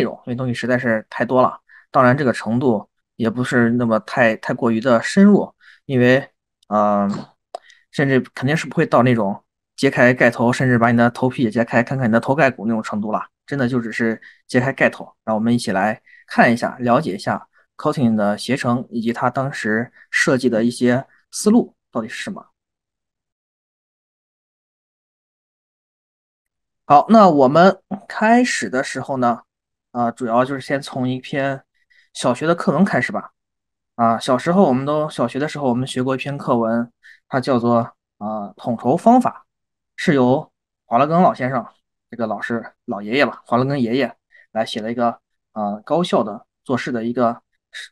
内容，因为东西实在是太多了。当然，这个程度也不是那么太太过于的深入，因为，嗯，甚至肯定是不会到那种揭开盖头，甚至把你的头皮也揭开，看看你的头盖骨那种程度了。真的就只是揭开盖头，让我们一起来看一下，了解一下 c o t t i n 的携程以及他当时设计的一些思路到底是什么。好，那我们开始的时候呢？啊，主要就是先从一篇小学的课文开始吧。啊，小时候我们都小学的时候，我们学过一篇课文，它叫做啊“统筹方法”，是由华罗庚老先生这个老师老爷爷吧，华罗庚爷爷来写的一个啊高效的做事的一个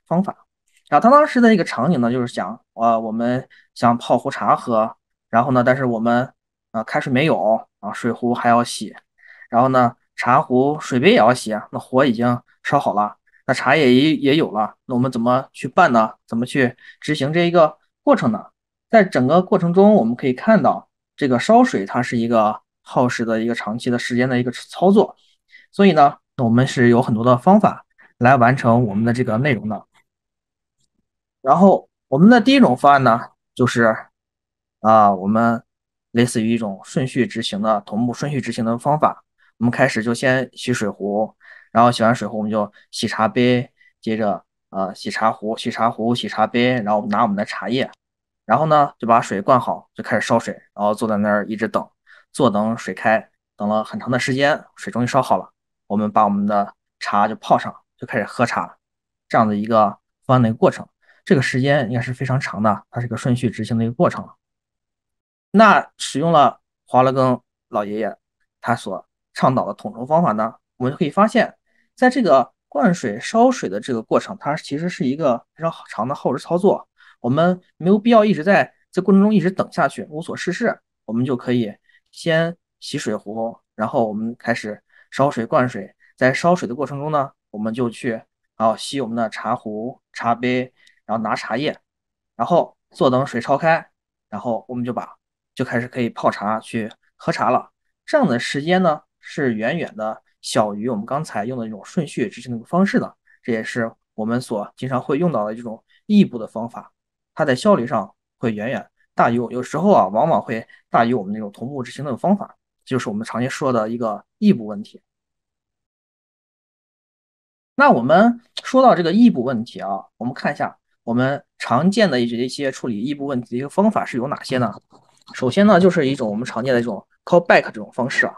方法。然后他当时的一个场景呢，就是讲啊我们想泡壶茶喝，然后呢，但是我们啊开水没有啊水壶还要洗，然后呢。茶壶、水杯也要洗啊。那火已经烧好了，那茶叶也也有了。那我们怎么去办呢？怎么去执行这一个过程呢？在整个过程中，我们可以看到，这个烧水它是一个耗时的一个长期的时间的一个操作。所以呢，我们是有很多的方法来完成我们的这个内容的。然后，我们的第一种方案呢，就是啊，我们类似于一种顺序执行的同步顺序执行的方法。我们开始就先洗水壶，然后洗完水壶，我们就洗茶杯，接着呃洗茶壶，洗茶壶，洗茶杯，然后拿我们的茶叶，然后呢就把水灌好，就开始烧水，然后坐在那儿一直等，坐等水开，等了很长的时间，水终于烧好了，我们把我们的茶就泡上，就开始喝茶，这样的一个方案的一个过程，这个时间应该是非常长的，它是个顺序执行的一个过程。那使用了华乐根老爷爷他所倡导的统筹方法呢，我们就可以发现，在这个灌水烧水的这个过程，它其实是一个非常长的耗时操作。我们没有必要一直在这过程中一直等下去，无所事事。我们就可以先洗水壶，然后我们开始烧水灌水。在烧水的过程中呢，我们就去，然后洗我们的茶壶、茶杯，然后拿茶叶，然后坐等水烧开，然后我们就把就开始可以泡茶去喝茶了。这样的时间呢？是远远的小于我们刚才用的那种顺序执行那个方式的，这也是我们所经常会用到的这种异步的方法，它在效率上会远远大于，有时候啊，往往会大于我们那种同步执行那种方法，就是我们常说的一个异步问题。那我们说到这个异步问题啊，我们看一下我们常见的一些一些处理异步问题的一个方法是有哪些呢？首先呢，就是一种我们常见的这种 callback 这种方式啊。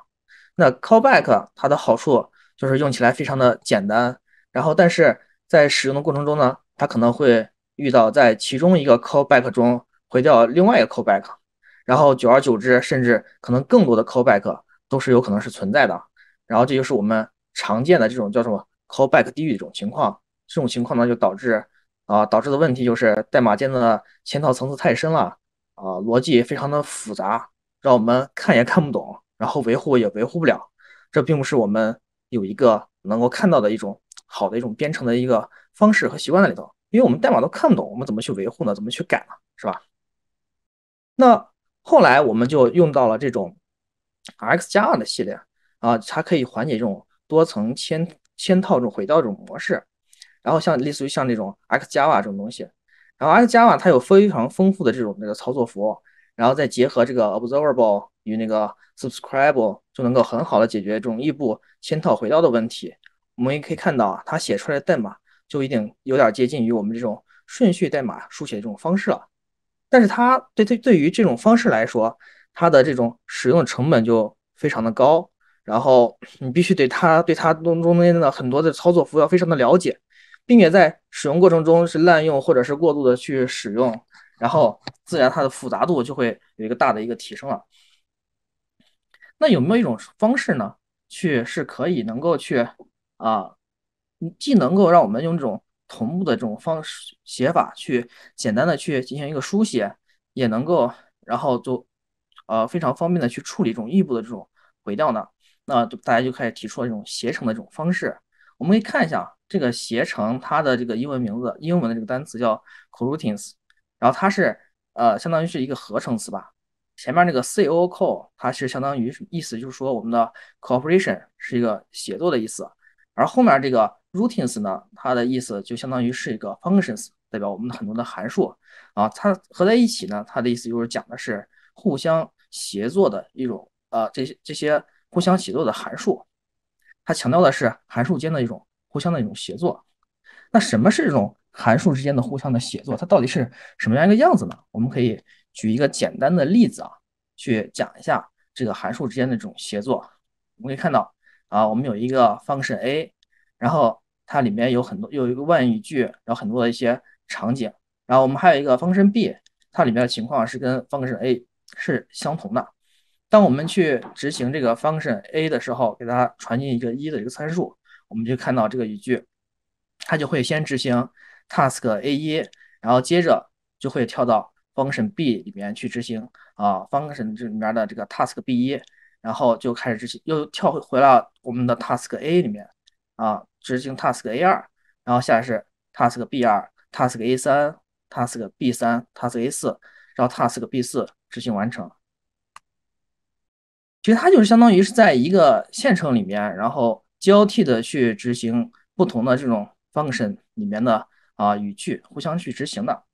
那 callback 它的好处就是用起来非常的简单，然后但是在使用的过程中呢，它可能会遇到在其中一个 callback 中回掉另外一个 callback，然后久而久之，甚至可能更多的 callback 都是有可能是存在的，然后这就是我们常见的这种叫什么 callback 地域一种情况，这种情况呢就导致啊导致的问题就是代码间的嵌套层次太深了，啊逻辑非常的复杂，让我们看也看不懂。然后维护也维护不了，这并不是我们有一个能够看到的一种好的一种编程的一个方式和习惯在里头，因为我们代码都看不懂，我们怎么去维护呢？怎么去改呢？是吧？那后来我们就用到了这种 X 加二的系列啊，它可以缓解这种多层嵌嵌套这种回掉这种模式，然后像类似于像这种 X 加 a 这种东西，然后 X 加 a 它有非常丰富的这种这个操作符，然后再结合这个 Observable。与那个 subscribe 就能够很好的解决这种异步嵌套回到的问题。我们也可以看到啊，它写出来的代码就已经有点接近于我们这种顺序代码书写这种方式了。但是它对对对于这种方式来说，它的这种使用成本就非常的高。然后你必须对它对它中中间的很多的操作符要非常的了解，并且在使用过程中是滥用或者是过度的去使用，然后自然它的复杂度就会有一个大的一个提升了。那有没有一种方式呢？去是可以能够去啊，既能够让我们用这种同步的这种方式写法去简单的去进行一个书写，也能够然后就呃非常方便的去处理这种异步的这种回调呢？那大家就开始提出了这种携程的这种方式。我们可以看一下这个携程它的这个英文名字，英文的这个单词叫 coroutines，然后它是呃相当于是一个合成词吧。前面这个 co call 它是相当于意思，就是说我们的 cooperation 是一个协作的意思，而后面这个 routines 呢，它的意思就相当于是一个 functions，代表我们的很多的函数啊，它合在一起呢，它的意思就是讲的是互相协作的一种，呃，这些这些互相协作的函数，它强调的是函数间的一种互相的一种协作。那什么是这种函数之间的互相的协作？它到底是什么样一个样子呢？我们可以。举一个简单的例子啊，去讲一下这个函数之间的这种协作。我们可以看到啊，我们有一个 function A，然后它里面有很多有一个万语句，然后很多的一些场景。然后我们还有一个 function B，它里面的情况是跟 function A 是相同的。当我们去执行这个 function A 的时候，给它传进一个一的一个参数，我们就看到这个语句，它就会先执行 task A 一，然后接着就会跳到。function B 里面去执行啊，function 这里面的这个 task B 一，然后就开始执行，又跳回了我们的 task A 里面啊，执行 task A 二，然后下来是 task B 二，task A 三，task B 三，task A 四，然后 task B 四执行完成。其实它就是相当于是在一个线程里面，然后交替的去执行不同的这种 function 里面的啊语句，互相去执行的。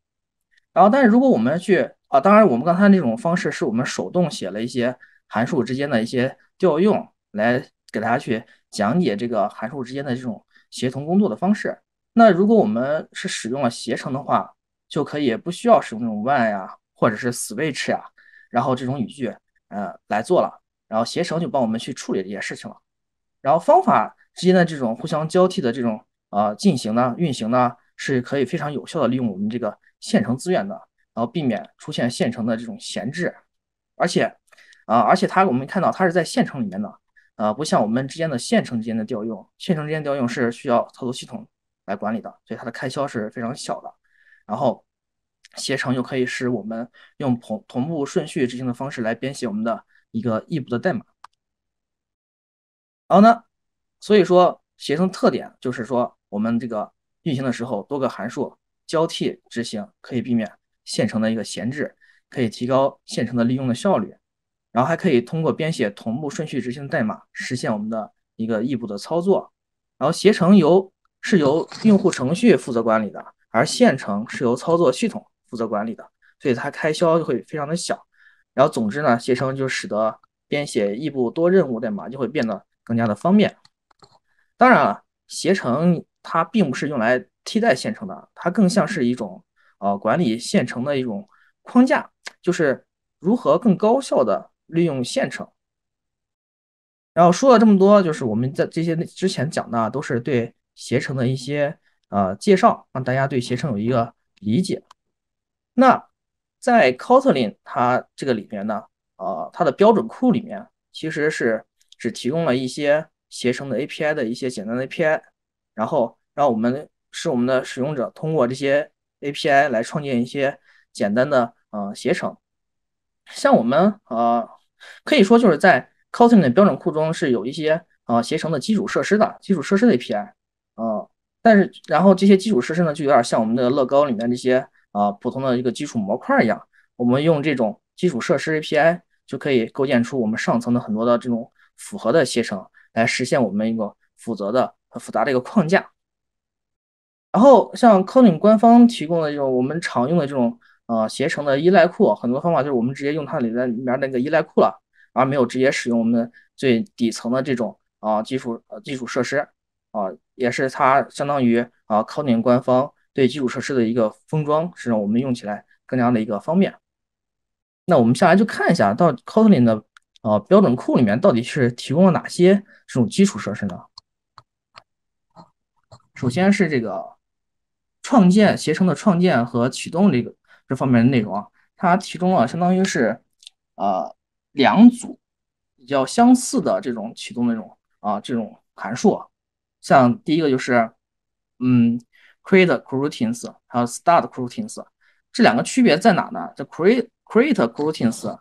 然后，但是如果我们去啊，当然我们刚才那种方式是我们手动写了一些函数之间的一些调用来给大家去讲解这个函数之间的这种协同工作的方式。那如果我们是使用了携程的话，就可以不需要使用这种 one 呀，或者是 Switch 呀，然后这种语句，呃，来做了。然后携程就帮我们去处理这些事情了。然后方法之间的这种互相交替的这种啊进行呢，运行呢。是可以非常有效的利用我们这个线程资源的，然后避免出现线程的这种闲置，而且，啊，而且它我们看到它是在线程里面的，啊，不像我们之间的线程之间的调用，线程之间调用是需要操作系统来管理的，所以它的开销是非常小的。然后，携程又可以使我们用同同步顺序执行的方式来编写我们的一个异步的代码。然后呢，所以说协程特点就是说我们这个。运行的时候，多个函数交替执行，可以避免线程的一个闲置，可以提高线程的利用的效率。然后还可以通过编写同步顺序执行代码，实现我们的一个异步的操作。然后携程由是由用户程序负责管理的，而线程是由操作系统负责管理的，所以它开销就会非常的小。然后总之呢，携程就使得编写异步多任务代码就会变得更加的方便。当然了，携程。它并不是用来替代线程的，它更像是一种呃管理线程的一种框架，就是如何更高效的利用线程。然后说了这么多，就是我们在这些之前讲的都是对携程的一些呃介绍，让大家对携程有一个理解。那在 Kotlin 它这个里面呢，呃，它的标准库里面其实是只提供了一些携程的 API 的一些简单的 API。然后，让我们使我们的使用者通过这些 API 来创建一些简单的呃携程。像我们呃可以说就是在 Coturn 的标准库中是有一些呃携程的基础设施的基础设施的 API 呃，但是，然后这些基础设施呢就有点像我们的乐高里面这些啊普通的一个基础模块一样。我们用这种基础设施 API 就可以构建出我们上层的很多的这种复合的携程，来实现我们一个复杂的。复杂的一个框架，然后像 c o d l i n 官方提供的这种我们常用的这种呃携程的依赖库，很多方法就是我们直接用它里面里面那个依赖库了，而没有直接使用我们最底层的这种啊基础基础设施啊，也是它相当于啊 c o d l i n 官方对基础设施的一个封装，是让我们用起来更加的一个方便。那我们下来就看一下到 c o d l i n 的呃标准库里面到底是提供了哪些这种基础设施呢？首先是这个创建携程的创建和启动这个这方面的内容啊，它其中啊，相当于是呃两组比较相似的这种启动内种啊这种函数，像第一个就是嗯，create coroutine，还有 start coroutine，这两个区别在哪呢？这 create create coroutine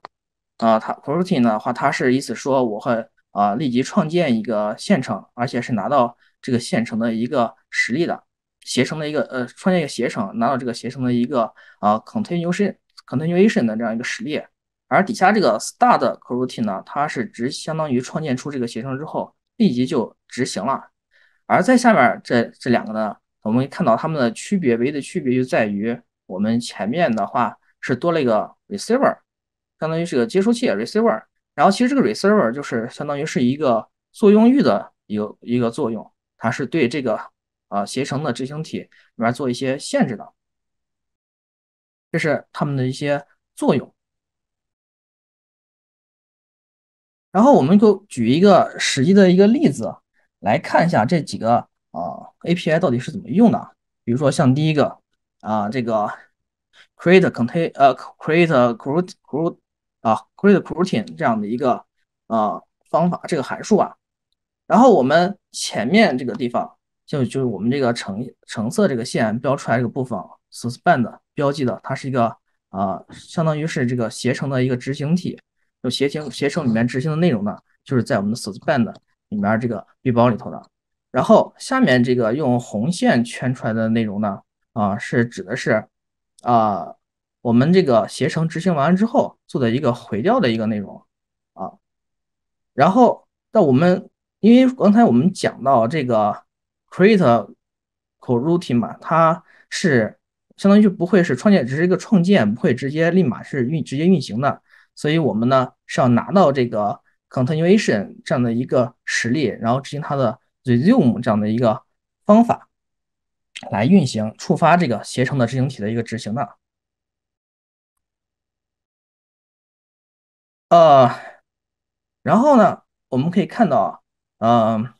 啊，它 coroutine 的话，它是意思说我会啊立即创建一个线程，而且是拿到。这个现成的一个实例的携程的一个呃创建一个携程，拿到这个携程的一个啊 continuation continuation 的这样一个实例，而底下这个 start coroutine 呢，它是直相当于创建出这个携程之后立即就执行了，而在下面这这两个呢，我们看到它们的区别唯一的区别就在于我们前面的话是多了一个 receiver，相当于是个接收器 receiver，然后其实这个 receiver 就是相当于是一个作用域的一个一个作用。而是对这个啊携程的执行体里面做一些限制的，这是它们的一些作用。然后我们就举一个实际的一个例子来看一下这几个啊 API 到底是怎么用的。比如说像第一个啊这个 create contain 呃 create group group 啊 create c r o t e i n 这样的一个啊方法这个函数啊。然后我们前面这个地方，就就是我们这个橙橙色这个线标出来这个部分，suspend 标记的，它是一个啊，相当于是这个携程的一个执行体，就携程携程里面执行的内容呢，就是在我们的 suspend 里面这个闭包里头的。然后下面这个用红线圈出来的内容呢，啊是指的是啊我们这个携程执行完了之后做的一个回调的一个内容啊。然后那我们。因为刚才我们讲到这个 create coroutine 嘛，它是相当于不会是创建，只是一个创建，不会直接立马是运直接运行的，所以我们呢是要拿到这个 continuation 这样的一个实例，然后执行它的 resume 这样的一个方法来运行，触发这个携程的执行体的一个执行的。呃，然后呢，我们可以看到。嗯，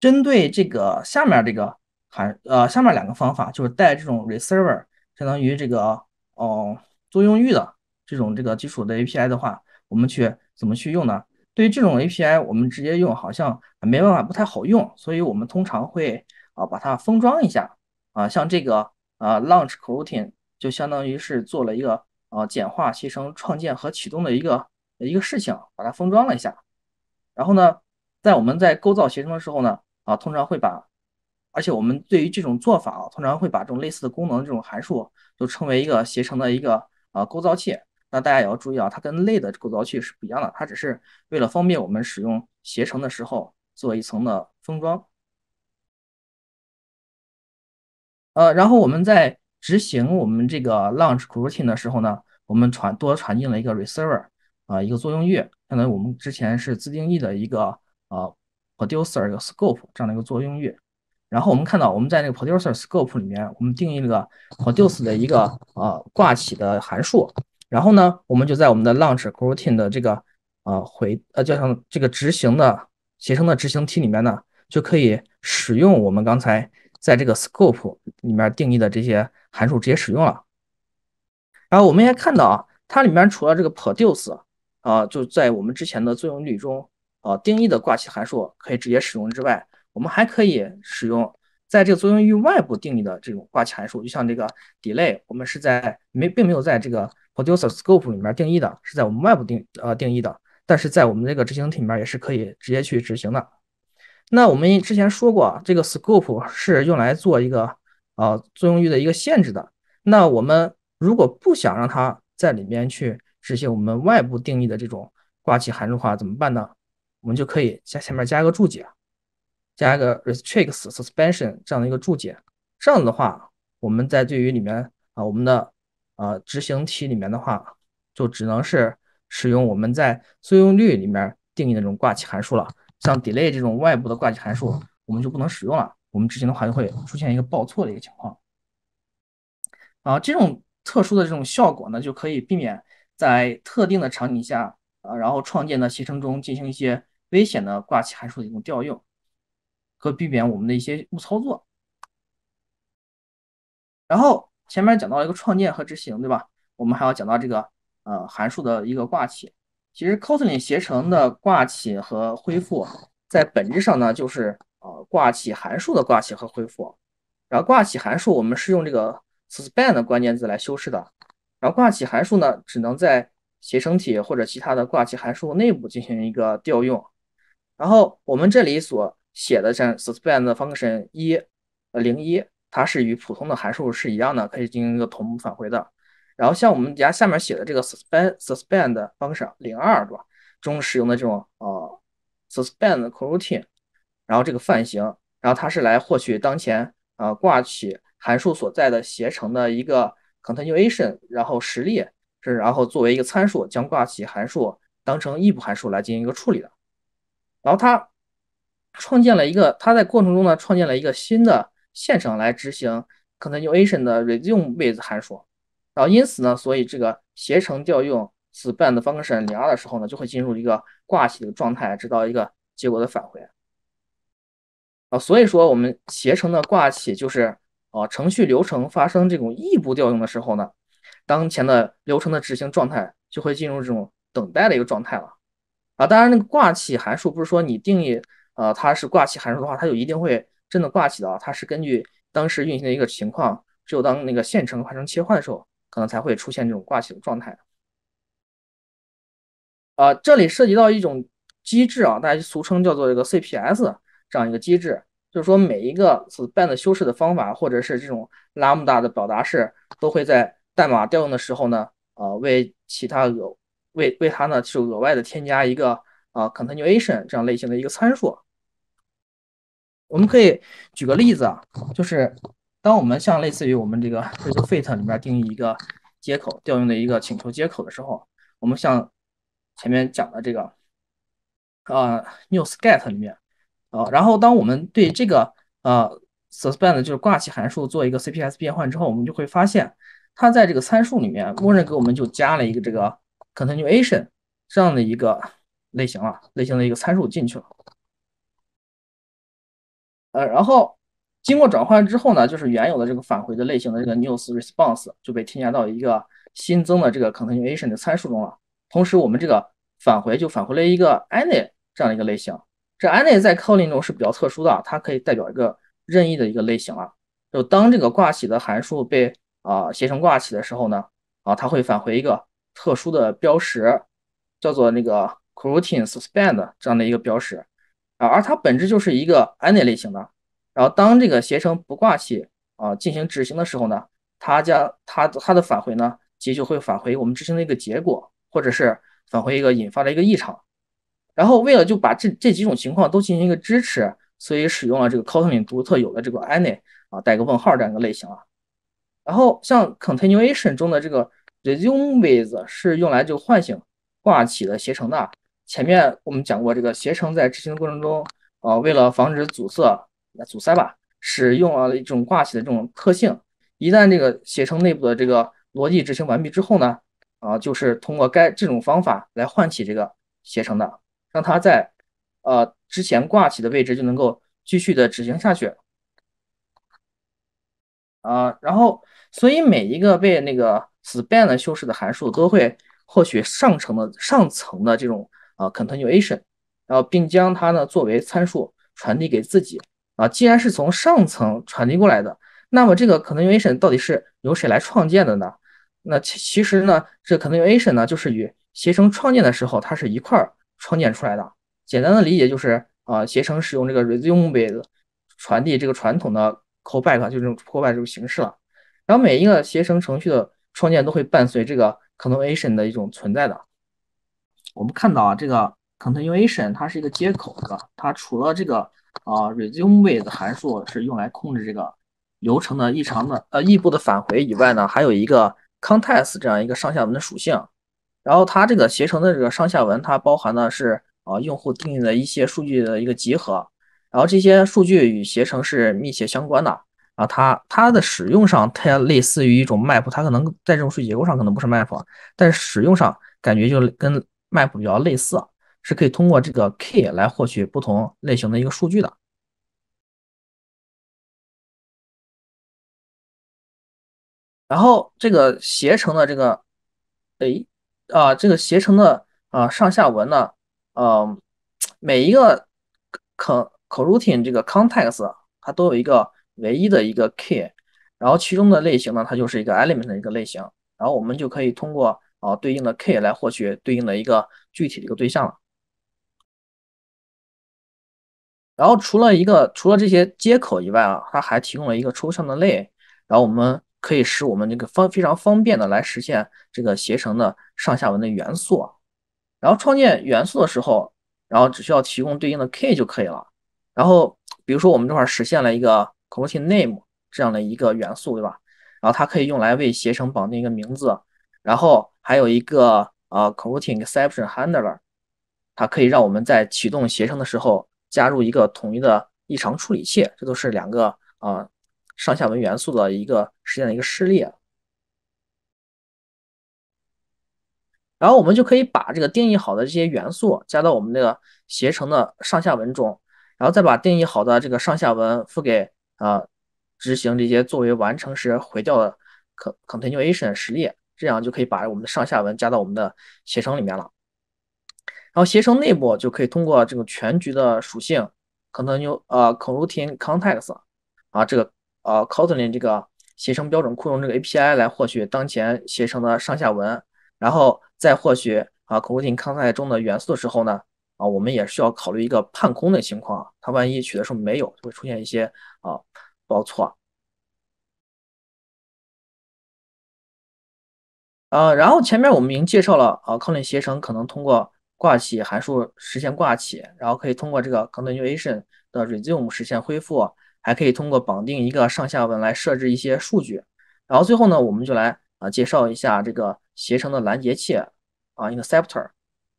针对这个下面这个函呃，下面两个方法就是带这种 reserve，r 相当于这个哦作用域的这种这个基础的 API 的话，我们去怎么去用呢？对于这种 API，我们直接用好像没办法不太好用，所以我们通常会啊把它封装一下啊，像这个啊 launch coroutine 就相当于是做了一个啊简化，牺牲、创建和启动的一个一个事情，把它封装了一下。然后呢，在我们在构造携程的时候呢，啊，通常会把，而且我们对于这种做法啊，通常会把这种类似的功能这种函数就称为一个携程的一个啊构造器。那大家也要注意啊，它跟类的构造器是不一样的，它只是为了方便我们使用携程的时候做一层的封装。呃，然后我们在执行我们这个 launch coroutine 的时候呢，我们传多传进了一个 receiver。啊，一个作用域，相当于我们之前是自定义的一个啊 producer 一个 scope 这样的一个作用域。然后我们看到，我们在那个 producer scope 里面，我们定义了 produce 的一个呃挂起的函数。然后呢，我们就在我们的 launch coroutine 的这个啊回呃，叫像这个执行的协程的执行体里面呢，就可以使用我们刚才在这个 scope 里面定义的这些函数直接使用了。然后我们也看到啊，它里面除了这个 produce。啊，就在我们之前的作用域中，啊定义的挂起函数可以直接使用之外，我们还可以使用在这个作用域外部定义的这种挂起函数，就像这个 delay，我们是在没并没有在这个 producer scope 里面定义的，是在我们外部定呃定义的，但是在我们这个执行体里面也是可以直接去执行的。那我们之前说过，这个 scope 是用来做一个呃作用域的一个限制的。那我们如果不想让它在里面去。这些我们外部定义的这种挂起函数的话怎么办呢？我们就可以在前面加一个注解，加一个 restricts suspension 这样的一个注解。这样子的话，我们在对于里面啊，我们的呃执行体里面的话，就只能是使用我们在作用率里面定义的这种挂起函数了。像 delay 这种外部的挂起函数，我们就不能使用了。我们执行的话就会出现一个报错的一个情况。啊，这种特殊的这种效果呢，就可以避免。在特定的场景下，呃，然后创建的携程中进行一些危险的挂起函数的一种调用，和避免我们的一些误操作。然后前面讲到了一个创建和执行，对吧？我们还要讲到这个呃函数的一个挂起。其实 Kotlin 携程的挂起和恢复，在本质上呢，就是呃挂起函数的挂起和恢复。然后挂起函数，我们是用这个 suspend 关键字来修饰的。挂起函数呢，只能在协程体或者其他的挂起函数内部进行一个调用。然后我们这里所写的像 suspend function 一呃零一，它是与普通的函数是一样的，可以进行一个同步返回的。然后像我们家下面写的这个 suspend suspend function 零二，对吧？中使用的这种呃 suspend coroutine，然后这个泛型，然后它是来获取当前呃挂起函数所在的携程的一个。continuation，然后实例是然后作为一个参数，将挂起函数当成异步函数来进行一个处理的。然后它创建了一个，它在过程中呢创建了一个新的线程来执行 continuation 的 resume with 函数。然后因此呢，所以这个携程调用 suspend function 零二的时候呢，就会进入一个挂起的状态，直到一个结果的返回。啊，所以说我们携程的挂起就是。啊，程序流程发生这种异步调用的时候呢，当前的流程的执行状态就会进入这种等待的一个状态了。啊，当然那个挂起函数不是说你定义，呃，它是挂起函数的话，它就一定会真的挂起的。啊，它是根据当时运行的一个情况，只有当那个线程发生切换的时候，可能才会出现这种挂起的状态。啊，这里涉及到一种机制啊，大家俗称叫做这个 CPS 这样一个机制。就是说，每一个 span 修饰的方法，或者是这种 lambda 的表达式，都会在代码调用的时候呢，呃，为其他额，为为它呢，就额外的添加一个啊 continuation 这样类型的一个参数。我们可以举个例子啊，就是当我们像类似于我们这个 r e t r l f i t 里面定义一个接口调用的一个请求接口的时候，我们像前面讲的这个，呃 new s get 里面。啊，然后当我们对这个呃 suspend 就是挂起函数做一个 CPS 变换之后，我们就会发现它在这个参数里面默认给我们就加了一个这个 continuation 这样的一个类型了，类型的一个参数进去了。呃，然后经过转换之后呢，就是原有的这个返回的类型的这个 news response 就被添加到一个新增的这个 continuation 的参数中了。同时，我们这个返回就返回了一个 any 这样的一个类型。这 any 在 calling 中是比较特殊的，它可以代表一个任意的一个类型啊。就当这个挂起的函数被啊写程挂起的时候呢，啊，它会返回一个特殊的标识，叫做那个 coroutine suspend 这样的一个标识啊。而它本质就是一个 any 类型的。然后当这个携程不挂起啊进行执行的时候呢，它将它它的返回呢，实就会返回我们执行的一个结果，或者是返回一个引发的一个异常。然后为了就把这这几种情况都进行一个支持，所以使用了这个 Kotlin 独特有的这个 Any 啊带个问号这样一个类型啊。然后像 continuation 中的这个 resume with 是用来就唤醒挂起的携程的。前面我们讲过，这个携程在执行的过程中，呃，为了防止阻塞、阻塞吧，使用了一种挂起的这种特性。一旦这个携程内部的这个逻辑执行完毕之后呢，啊，就是通过该这种方法来唤起这个携程的。让它在，呃，之前挂起的位置就能够继续的执行下去，啊，然后，所以每一个被那个 span 修饰的函数都会获取上层的上层的这种啊 continuation，然后并将它呢作为参数传递给自己，啊，既然是从上层传递过来的，那么这个 continuation 到底是由谁来创建的呢？那其其实呢，这 continuation 呢就是与携程创建的时候它是一块儿。创建出来的，简单的理解就是，呃，携程使用这个 resume with 传递这个传统的 callback 就这种 callback 这种形式了。然后每一个携程程序的创建都会伴随这个 continuation 的一种存在的。我们看到啊，这个 continuation 它是一个接口，对吧？它除了这个啊 resume with 函数是用来控制这个流程的异常的呃异步的返回以外呢，还有一个 context 这样一个上下文的属性。然后它这个携程的这个上下文，它包含的是啊用户定义的一些数据的一个集合，然后这些数据与携程是密切相关的。啊。它它的使用上，它类似于一种 map，它可能在这种数据结构上可能不是 map，但使用上感觉就跟 map 比较类似，是可以通过这个 key 来获取不同类型的一个数据的。然后这个携程的这个，哎。啊，这个携程的啊上下文呢，呃，每一个可 coroutine 这个 context 它都有一个唯一的一个 key，然后其中的类型呢，它就是一个 element 的一个类型，然后我们就可以通过啊对应的 key 来获取对应的一个具体的一个对象了。然后除了一个除了这些接口以外啊，它还提供了一个抽象的类，然后我们。可以使我们这个方非常方便的来实现这个携程的上下文的元素啊，然后创建元素的时候，然后只需要提供对应的 key 就可以了。然后比如说我们这块实现了一个 c o u t i n g name 这样的一个元素，对吧？然后它可以用来为携程绑定一个名字。然后还有一个呃 c o u t i n g exception handler，它可以让我们在启动携程的时候加入一个统一的异常处理器。这都是两个呃。上下文元素的一个实现的一个示例，然后我们就可以把这个定义好的这些元素加到我们那个携程的上下文中，然后再把定义好的这个上下文付给呃执行这些作为完成时回调的 cont continuation 实例，这样就可以把我们的上下文加到我们的携程里面了。然后携程内部就可以通过这个全局的属性，continue 呃 coroutine context 啊这个。呃，Cotlin 这个协程标准库用这个 API 来获取当前协程的上下文，然后再获取啊，Cotlin 状态中的元素的时候呢，啊，我们也需要考虑一个判空的情况，它万一取的时候没有，就会出现一些啊报错。啊，然后前面我们已经介绍了啊，Cotlin 协程可能通过挂起函数实现挂起，然后可以通过这个 continuation 的 resume 实现恢复。还可以通过绑定一个上下文来设置一些数据，然后最后呢，我们就来啊介绍一下这个携程的拦截器啊，interceptor。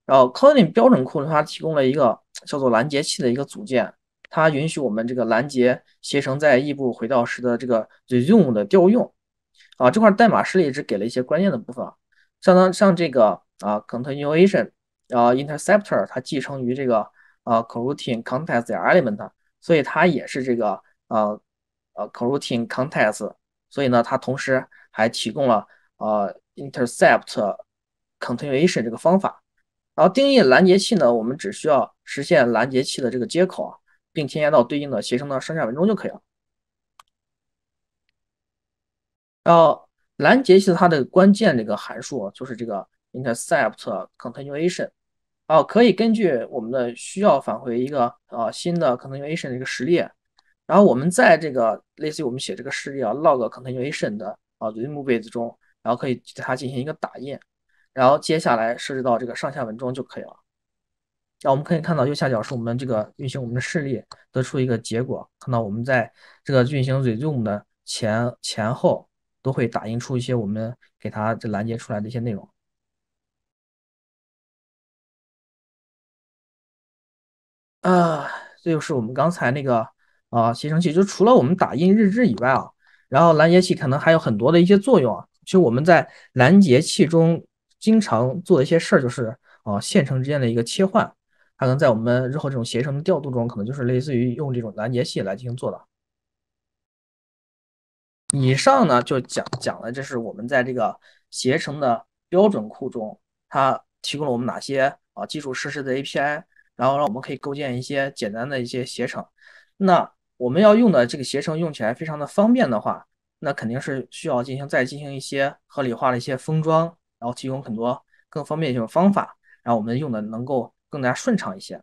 然后 c o d i n g 标准库呢，它提供了一个叫做拦截器的一个组件，它允许我们这个拦截携程在异步回到时的这个 resume 的调用啊。这块代码实例只给了一些关键的部分，相当像这个啊，continuation 啊，interceptor 它继承于这个啊 c o r o u t i n e context element，所以它也是这个。啊，呃，coroutine context，所以呢，它同时还提供了呃，intercept continuation 这个方法。然后定义拦截器呢，我们只需要实现拦截器的这个接口，并添加到对应的协程的上下文中就可以了。然后拦截器它的关键这个函数就是这个 intercept continuation，啊，可以根据我们的需要返回一个呃新的 continuation 的一个实例。然后我们在这个类似于我们写这个示例啊，log continuation 的啊 r e m o v e 杯子中，然后可以对它进行一个打印，然后接下来设置到这个上下文中就可以了。那我们可以看到右下角是我们这个运行我们的示例得出一个结果，看到我们在这个运行 resume 的前前后都会打印出一些我们给它这拦截出来的一些内容。啊，这就是我们刚才那个。啊，携程器就除了我们打印日志以外啊，然后拦截器可能还有很多的一些作用啊。其实我们在拦截器中经常做的一些事儿就是啊，线程之间的一个切换，它可能在我们日后这种携程的调度中，可能就是类似于用这种拦截器来进行做的。以上呢就讲讲了，这是我们在这个携程的标准库中，它提供了我们哪些啊基础设施的 API，然后让我们可以构建一些简单的一些携程。那我们要用的这个携程用起来非常的方便的话，那肯定是需要进行再进行一些合理化的一些封装，然后提供很多更方便一些方法，然后我们用的能够更加顺畅一些。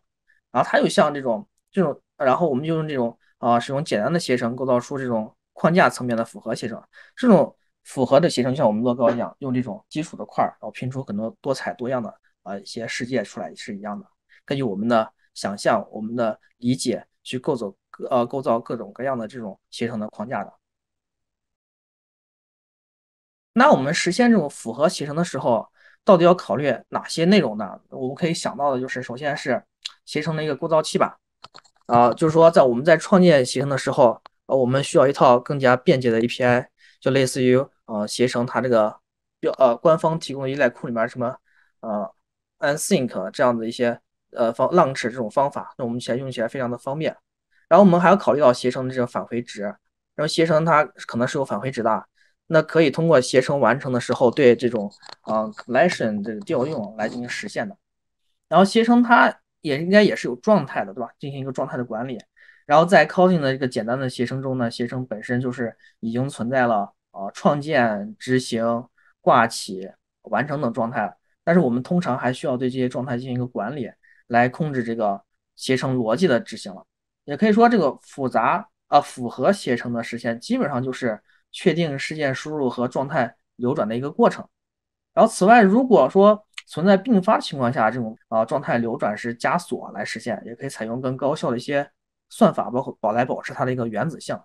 然后它又像这种这种，然后我们就用这种啊使用简单的携程构造出这种框架层面的复合携程。这种复合的携程像我们乐高一样，用这种基础的块儿，然后拼出很多多彩多样的啊一些世界出来是一样的。根据我们的想象，我们的理解去构造。呃，构造各种各样的这种携程的框架的。那我们实现这种复合携程的时候，到底要考虑哪些内容呢？我们可以想到的就是，首先是携程的一个构造器吧。啊，就是说，在我们在创建携程的时候，我们需要一套更加便捷的 API，就类似于呃，携程它这个标呃官方提供的依赖库里面什么呃 async 这样的一些呃方 launch 这种方法，那我们起来用起来非常的方便。然后我们还要考虑到携程的这个返回值，然后携程它可能是有返回值的，那可以通过携程完成的时候对这种啊 l l e c t i o n 这个调用来进行实现的。然后携程它也应该也是有状态的，对吧？进行一个状态的管理。然后在 c o d i n g 的这个简单的携程中呢，携程本身就是已经存在了啊创建、执行、挂起、完成等状态了。但是我们通常还需要对这些状态进行一个管理，来控制这个携程逻辑的执行了。也可以说，这个复杂啊，复合携程的实现基本上就是确定事件输入和状态流转的一个过程。然后，此外，如果说存在并发情况下，这种啊状态流转是加锁来实现，也可以采用更高效的一些算法，包括保来保持它的一个原子性。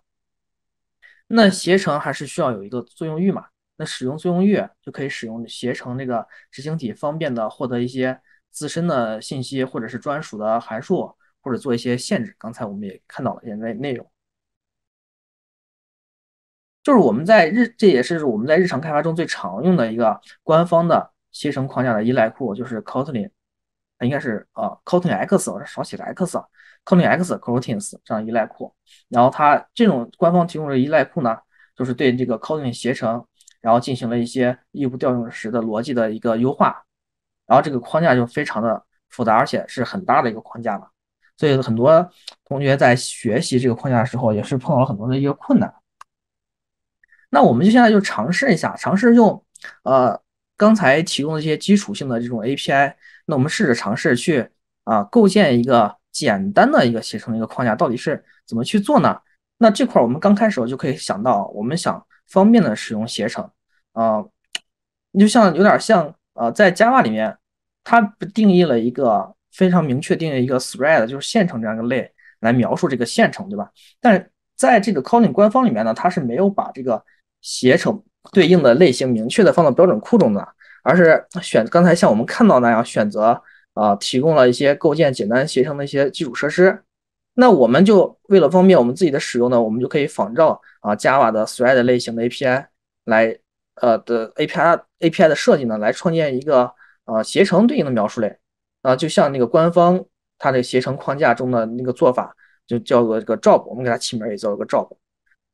那携程还是需要有一个作用域嘛？那使用作用域就可以使用携程这个执行体方便的获得一些自身的信息或者是专属的函数。或者做一些限制，刚才我们也看到了现在内容，就是我们在日，这也是我们在日常开发中最常用的一个官方的携程框架的依赖库，就是 Kotlin，应该是呃 Kotlin X，我这少写了 X，Kotlin X，Kotlin 这样依赖库。然后它这种官方提供的依赖库呢，就是对这个 Kotlin 协程，然后进行了一些异步调用时的逻辑的一个优化。然后这个框架就非常的复杂，而且是很大的一个框架了。所以很多同学在学习这个框架的时候，也是碰到了很多的一个困难。那我们就现在就尝试一下，尝试用呃刚才提供的一些基础性的这种 API，那我们试着尝试去啊构建一个简单的一个携程的一个框架，到底是怎么去做呢？那这块儿我们刚开始就可以想到，我们想方便的使用携程啊，你就像有点像呃在 Java 里面，它不定义了一个。非常明确定义一个 thread 就是线程这样一个类来描述这个线程，对吧？但在这个 Kotlin 官方里面呢，它是没有把这个携程对应的类型明确的放到标准库中的，而是选刚才像我们看到那样选择啊，提供了一些构建简单携程的一些基础设施。那我们就为了方便我们自己的使用呢，我们就可以仿照啊 Java 的 thread 类型的 API 来呃的 API API 的设计呢，来创建一个呃携程对应的描述类。啊，就像那个官方它的携程框架中的那个做法，就叫做这个 job，我们给它起名也叫一个 job。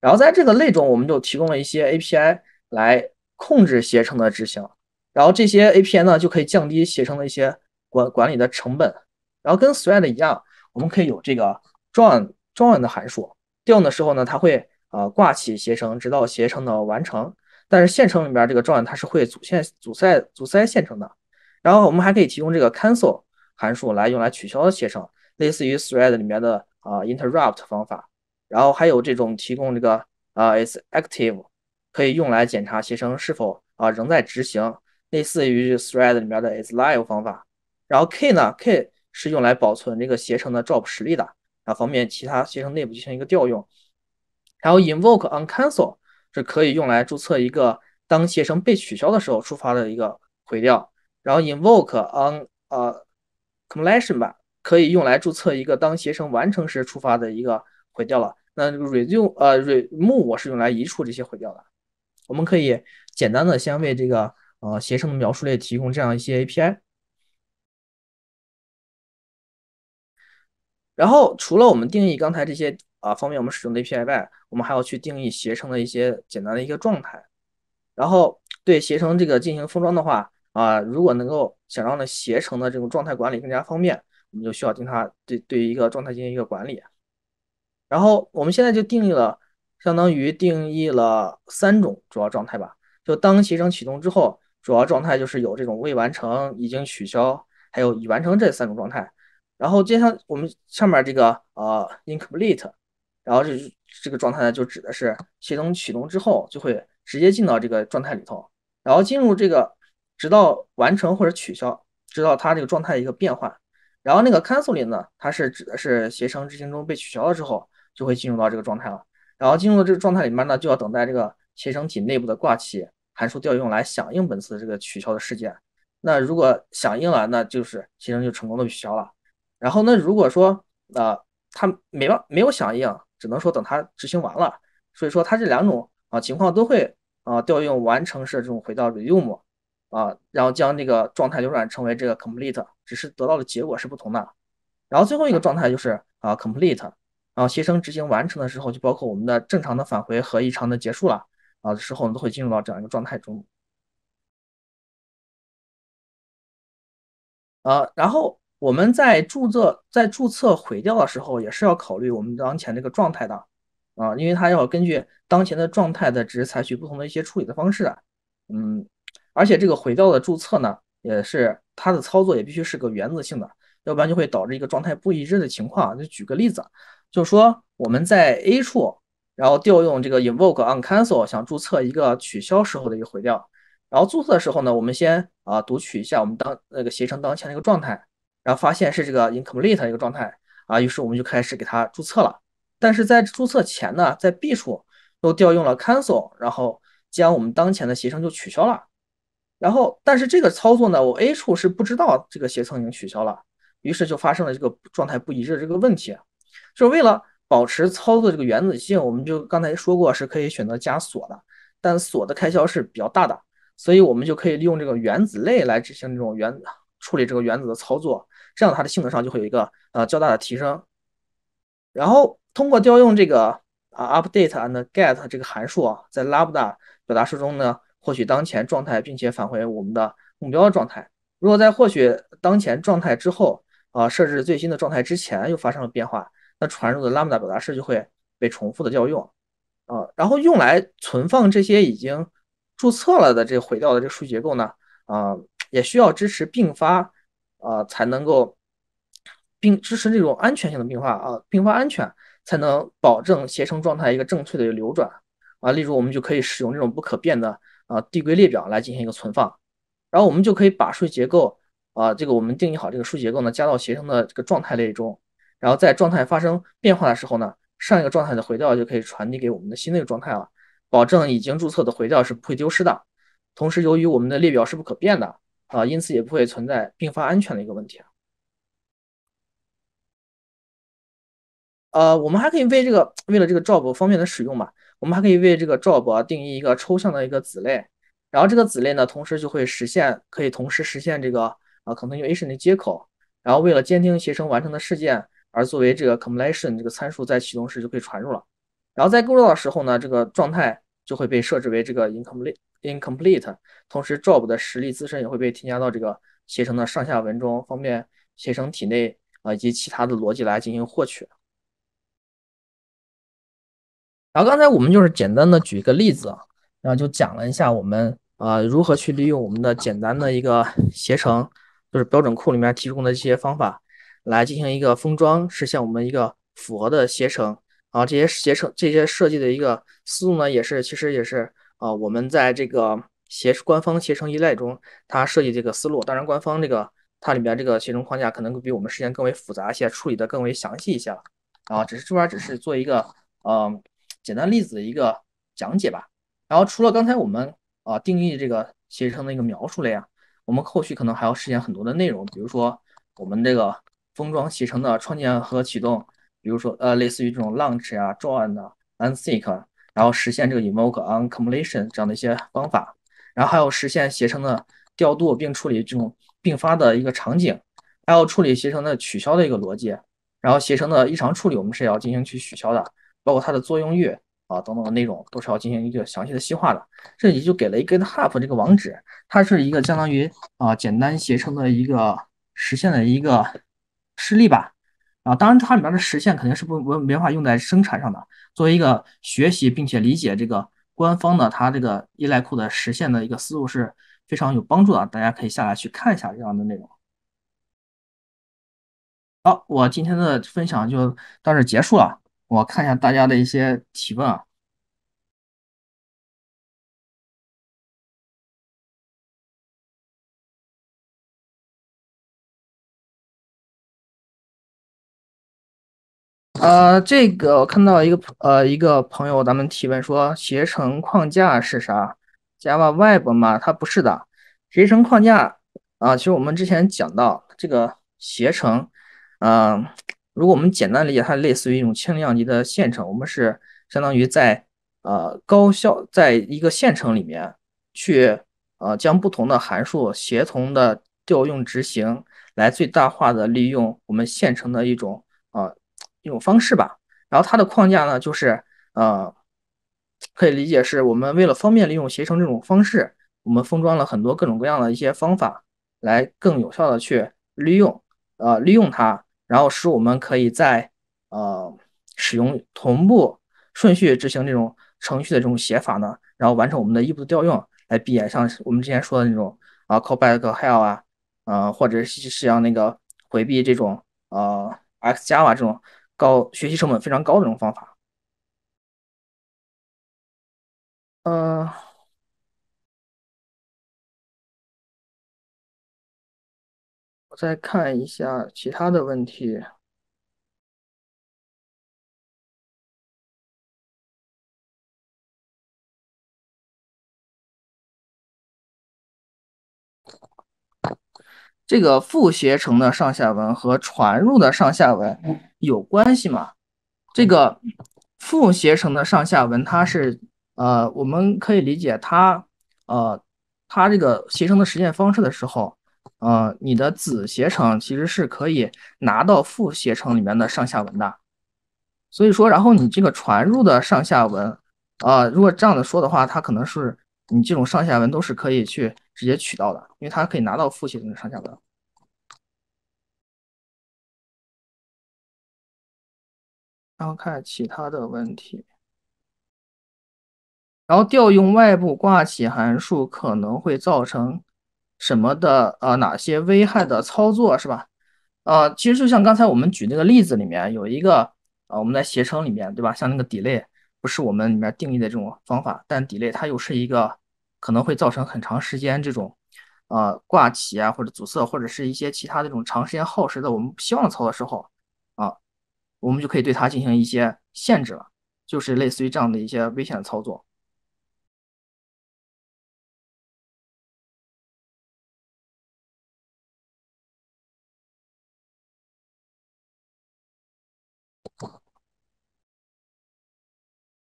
然后在这个类中，我们就提供了一些 API 来控制携程的执行。然后这些 API 呢，就可以降低携程的一些管管理的成本。然后跟 Thread 一样，我们可以有这个 join join 的函数调用的时候呢，它会呃挂起携程直到携程的完成。但是线程里边这个 join 它是会阻线阻塞阻塞线程的。然后我们还可以提供这个 cancel 函数来用来取消协程，类似于 thread 里面的啊 interrupt 方法。然后还有这种提供这个啊 is active 可以用来检查协程是否啊仍在执行，类似于 thread 里面的 is live 方法。然后 k 呢 k 是用来保存这个协程的 job 实例的，啊方便其他协程内部进行一个调用。然后 invoke on cancel 是可以用来注册一个当协程被取消的时候触发的一个回调。然后 invoke on a completion 吧，可以用来注册一个当携程完成时触发的一个毁掉了。那这个 resume 呃 re move 我是用来移除这些毁掉的。我们可以简单的先为这个呃携程的描述类提供这样一些 API。然后除了我们定义刚才这些啊方面我们使用的 API 外，我们还要去定义携程的一些简单的一个状态。然后对携程这个进行封装的话。啊，如果能够想让呢携程的这种状态管理更加方便，我们就需要定它对对于一个状态进行一个管理。然后我们现在就定义了，相当于定义了三种主要状态吧。就当携程启动之后，主要状态就是有这种未完成、已经取消、还有已完成这三种状态。然后下来我们上面这个呃 Incomplete，然后这这个状态呢就指的是携程启动之后就会直接进到这个状态里头，然后进入这个。直到完成或者取消，直到它这个状态一个变换，然后那个 canceling 呢，它是指的是携程执行中被取消了之后，就会进入到这个状态了。然后进入到这个状态里面呢，就要等待这个携程体内部的挂起函数调用来响应本次这个取消的事件。那如果响应了，那就是携程就成功的取消了。然后那如果说呃它没办没有响应，只能说等它执行完了。所以说它这两种啊情况都会啊调用完成式这种回到 resume。啊，然后将这个状态流转成为这个 complete，只是得到的结果是不同的。然后最后一个状态就是啊 complete，然后协程执行完成的时候，就包括我们的正常的返回和异常的结束了啊时候，都会进入到这样一个状态中。啊，然后我们在注册在注册毁掉的时候，也是要考虑我们当前这个状态的啊，因为它要根据当前的状态的值采取不同的一些处理的方式。嗯。而且这个回调的注册呢，也是它的操作也必须是个原则性的，要不然就会导致一个状态不一致的情况。就举个例子，就说我们在 A 处，然后调用这个 invoke on cancel，想注册一个取消时候的一个回调。然后注册的时候呢，我们先啊读取一下我们当那个携程当前的一个状态，然后发现是这个 incomplete 一个状态啊，于是我们就开始给它注册了。但是在注册前呢，在 B 处都调用了 cancel，然后将我们当前的携程就取消了。然后，但是这个操作呢，我 A 处是不知道这个斜层已经取消了，于是就发生了这个状态不一致这个问题。就是为了保持操作这个原子性，我们就刚才说过是可以选择加锁的，但锁的开销是比较大的，所以我们就可以利用这个原子类来执行这种原处理这个原子的操作，这样它的性能上就会有一个呃较大的提升。然后通过调用这个啊 update and get 这个函数啊，在 lambda 表达式中呢。获取当前状态，并且返回我们的目标的状态。如果在获取当前状态之后，啊，设置最新的状态之前又发生了变化，那传入的 Lambda 表达式就会被重复的调用，啊，然后用来存放这些已经注册了的这毁掉的这数据结构呢，啊，也需要支持并发，啊，才能够并支持这种安全性的并发，啊，并发安全才能保证携程状态一个正确的流转，啊，例如我们就可以使用这种不可变的。啊，递归列表来进行一个存放，然后我们就可以把数据结构啊，这个我们定义好这个数据结构呢，加到协程的这个状态类中，然后在状态发生变化的时候呢，上一个状态的回调就可以传递给我们的新的一个状态了，保证已经注册的回调是不会丢失的。同时，由于我们的列表是不可变的啊，因此也不会存在并发安全的一个问题。呃，我们还可以为这个为了这个 job 方便的使用嘛。我们还可以为这个 job 定义一个抽象的一个子类，然后这个子类呢，同时就会实现可以同时实现这个呃 i n u a t i o n 的接口，然后为了监听携程完成的事件而作为这个 completion 这个参数在启动时就可以传入了，然后在构造的时候呢，这个状态就会被设置为这个 incomplete incomplete，同时 job 的实例自身也会被添加到这个携程的上下文中，方便携程体内啊以及其他的逻辑来进行获取。然后刚才我们就是简单的举一个例子啊，然后就讲了一下我们呃如何去利用我们的简单的一个携程，就是标准库里面提供的这些方法来进行一个封装，实现我们一个符合的携程。然后这些携程这些设计的一个思路呢，也是其实也是啊，我们在这个协官方携程依赖中，它设计这个思路。当然官方这个它里面这个携程框架可能比我们实现更为复杂一些，处理的更为详细一些了。啊，只是这边只是做一个嗯。简单例子的一个讲解吧。然后除了刚才我们啊定义这个协程的一个描述类啊，我们后续可能还要实现很多的内容，比如说我们这个封装协程的创建和启动，比如说呃类似于这种 launch 呀、join 啊、n s e e k 然后实现这个 invoke on completion 这样的一些方法，然后还有实现协程的调度并处理这种并发的一个场景，还有处理协程的取消的一个逻辑，然后协程的异常处理我们是要进行去取消的。包括它的作用域啊等等的内容，都是要进行一个详细的细化的。这里就给了一个 GitHub 这个网址，它是一个相当于啊简单携程的一个实现的一个示例吧。啊，当然它里面的实现肯定是不，不没法用在生产上的。作为一个学习并且理解这个官方的它这个依赖库的实现的一个思路是非常有帮助的。大家可以下来去看一下这样的内容。好，我今天的分享就到这结束了。我看一下大家的一些提问啊。呃，这个我看到一个呃一个朋友，咱们提问说，携程框架是啥？Java Web 嘛？它不是的，携程框架啊。其实我们之前讲到这个携程，嗯。如果我们简单理解，它类似于一种轻量级的线程，我们是相当于在呃高效在一个线程里面去呃将不同的函数协同的调用执行，来最大化的利用我们县城的一种啊一种方式吧。然后它的框架呢，就是呃可以理解是我们为了方便利用携程这种方式，我们封装了很多各种各样的一些方法，来更有效的去利用呃利用它。然后使我们可以在呃使用同步顺序执行这种程序的这种写法呢，然后完成我们的异步调用来避免像我们之前说的那种啊 callback hell 啊，呃或者是像那个回避这种呃 x 加 a 这种高学习成本非常高的这种方法，嗯。再看一下其他的问题。这个副斜成的上下文和传入的上下文有关系吗？这个副斜成的上下文，它是呃，我们可以理解它呃，它这个协成的实现方式的时候。呃，你的子携程其实是可以拿到父携程里面的上下文的，所以说，然后你这个传入的上下文，呃，如果这样的说的话，它可能是你这种上下文都是可以去直接取到的，因为它可以拿到父携程的上下文。然后看其他的问题，然后调用外部挂起函数可能会造成。什么的啊？哪些危害的操作是吧？啊，其实就像刚才我们举那个例子里面有一个啊，我们在携程里面对吧？像那个 delay 不是我们里面定义的这种方法，但 delay 它又是一个可能会造成很长时间这种啊挂起啊或者阻塞或者是一些其他这种长时间耗时的我们不希望的操作啊，我们就可以对它进行一些限制了，就是类似于这样的一些危险的操作。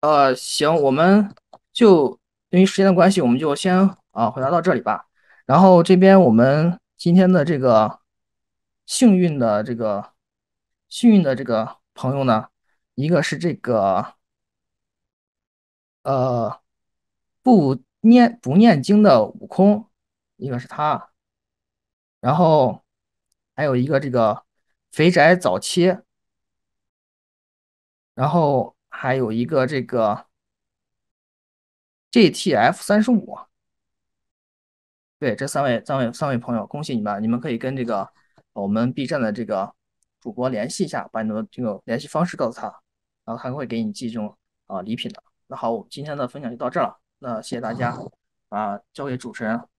呃，行，我们就因为时间的关系，我们就先啊回答到这里吧。然后这边我们今天的这个幸运的这个幸运的这个朋友呢，一个是这个呃不念不念经的悟空，一个是他，然后还有一个这个肥宅早期，然后。还有一个这个 GTF 三十五，对这三位三位三位朋友，恭喜你们！你们可以跟这个我们 B 站的这个主播联系一下，把你们这个联系方式告诉他，然后他会给你寄这种啊礼品的。那好，我们今天的分享就到这了，那谢谢大家啊！交给主持人。